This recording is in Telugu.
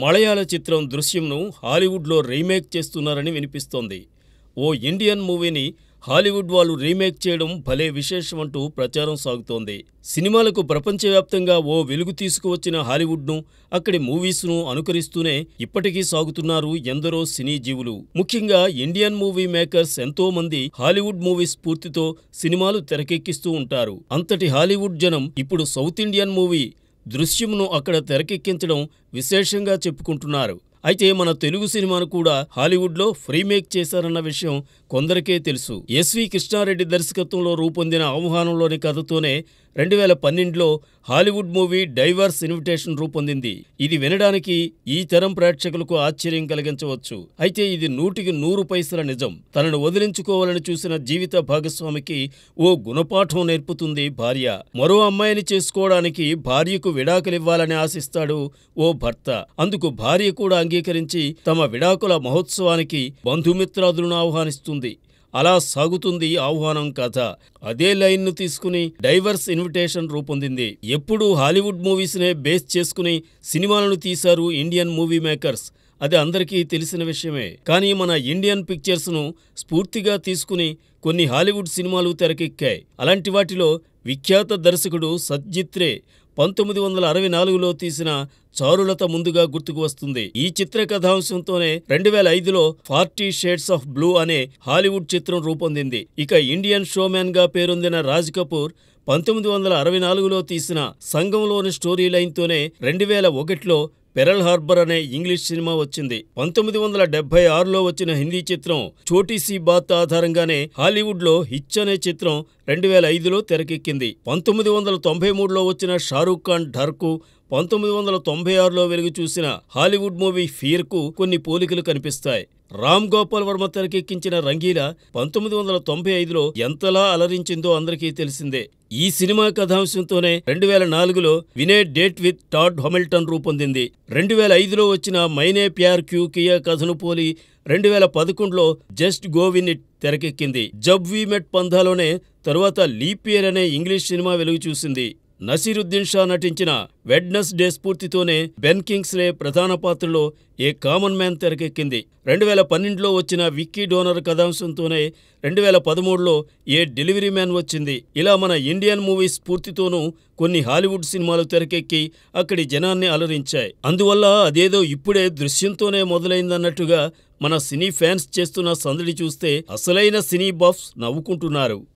మలయాళ చిత్రం దృశ్యంను హాలీవుడ్లో రీమేక్ చేస్తున్నారని వినిపిస్తోంది ఓ ఇండియన్ మూవీని హాలీవుడ్ వాళ్ళు రీమేక్ చేయడం భలే విశేషమంటూ ప్రచారం సాగుతోంది సినిమాలకు ప్రపంచవ్యాప్తంగా ఓ వెలుగు తీసుకువచ్చిన హాలీవుడ్ను అక్కడి మూవీస్ను అనుకరిస్తూనే ఇప్పటికీ సాగుతున్నారు ఎందరో సినీ జీవులు ముఖ్యంగా ఇండియన్ మూవీ మేకర్స్ ఎంతో మంది హాలీవుడ్ మూవీ స్ఫూర్తితో సినిమాలు తెరకెక్కిస్తూ ఉంటారు అంతటి హాలీవుడ్ జనం ఇప్పుడు సౌత్ ఇండియన్ మూవీ దృశ్యంను అక్కడ తెరకెక్కించడం విశేషంగా చెప్పుకుంటున్నారు అయితే మన తెలుగు సినిమాను కూడా హాలీవుడ్లో ఫ్రీమేక్ చేశారన్న విషయం కొందరికే తెలుసు ఎస్వి కృష్ణారెడ్డి దర్శకత్వంలో రూపొందిన ఆహ్వానంలోని కథతోనే రెండు వేల పన్నెండులో హాలీవుడ్ మూవీ డైవర్స్ ఇన్విటేషన్ రూపొందింది ఇది వినడానికి ఈ తరం ప్రేక్షకులకు ఆశ్చర్యం కలిగించవచ్చు అయితే ఇది నూటికి నూరు పైసల నిజం తనను వదిలించుకోవాలని చూసిన జీవిత భాగస్వామికి ఓ గుణపాఠం నేర్పుతుంది భార్య మరో అమ్మాయిని చేసుకోవడానికి భార్యకు విడాకులివ్వాలని ఆశిస్తాడు ఓ భర్త అందుకు భార్య కూడా అంగీకరించి తమ విడాకుల మహోత్సవానికి బంధుమిత్రాదులను ఆహ్వానిస్తుంది అలా సాగుతుంది ఆహ్వానం కథ అదే లైన్ ను తీసుకుని డైవర్స్ ఇన్విటేషన్ రూపొందింది ఎప్పుడూ హాలీవుడ్ మూవీస్నే బేస్ చేసుకుని సినిమాలను తీశారు ఇండియన్ మూవీ మేకర్స్ అది అందరికీ తెలిసిన విషయమే కానీ మన ఇండియన్ పిక్చర్స్ను స్ఫూర్తిగా తీసుకుని కొన్ని హాలీవుడ్ సినిమాలు తెరకెక్కాయి అలాంటి వాటిలో విఖ్యాత దర్శకుడు సత్జిత్రే పంతొమ్మిది వందల అరవై నాలుగులో తీసిన చారులత ముందుగా గుర్తుకు వస్తుంది ఈ చిత్ర కథాంశంతోనే రెండు వేల ఐదులో ఫార్టీ షేడ్స్ ఆఫ్ బ్లూ అనే హాలీవుడ్ చిత్రం రూపొందింది ఇక ఇండియన్ షోమ్యాన్ గా పేరొందిన రాజ్ కపూర్ పంతొమ్మిది వందల అరవై నాలుగులో తీసిన సంఘంలోని స్టోరీ లైన్తోనే రెండు వేల ఒకటిలో పెరల్ హార్బర్ అనే ఇంగ్లీష్ సినిమా వచ్చింది పంతొమ్మిది వందల డెబ్బై ఆరులో వచ్చిన హిందీ చిత్రం చోటీ సి బాత్ ఆధారంగానే హాలీవుడ్లో హిచ్ అనే చిత్రం రెండు వేల ఐదులో తెరకెక్కింది పంతొమ్మిది వందల తొంభై మూడులో వచ్చిన షారూఖ్ ఖాన్ ఢర్కు పంతొమ్మిది వందల తొంభై ఆరులో వెలుగు చూసిన హాలీవుడ్ మూవీ ఫీర్కు కొన్ని పోలికలు కనిపిస్తాయి రామ్ గోపాల్ వర్మ తెరకెక్కించిన రంగీల పంతొమ్మిది వందల తొంభై ఐదులో ఎంతలా అలరించిందో అందరికీ తెలిసిందే ఈ సినిమా కథాంశంతోనే రెండు వేల నాలుగులో వినే డేట్ విత్ టాడ్ హొమిల్టన్ రూపొందింది రెండు వేల ఐదులో వచ్చిన మైనే ప్యార్ క్యూ కియా కథను పోలి రెండు వేల పదకొండులో జస్ట్ గోవిన్ ఇట్ తెరకెక్కింది జబ్ వి మెట్ పంధాలోనే తరువాత ఇయర్ అనే ఇంగ్లీష్ సినిమా వెలుగు చూసింది నసీరుద్దీన్ షా నటించిన వెడ్నెస్ డే స్ఫూర్తితోనే బెన్ కింగ్స్లే ప్రధాన పాత్రలో ఏ కామన్ మ్యాన్ తెరకెక్కింది రెండు వేల పన్నెండులో వచ్చిన విక్కీ డోనర్ కథాంశంతోనే రెండు వేల పదమూడులో ఏ డెలివరీ మ్యాన్ వచ్చింది ఇలా మన ఇండియన్ మూవీస్ స్ఫూర్తితోనూ కొన్ని హాలీవుడ్ సినిమాలు తెరకెక్కి అక్కడి జనాన్ని అలరించాయి అందువల్ల అదేదో ఇప్పుడే దృశ్యంతోనే మొదలైందన్నట్టుగా మన సినీ ఫ్యాన్స్ చేస్తున్న సందడి చూస్తే అసలైన సినీ బాఫ్స్ నవ్వుకుంటున్నారు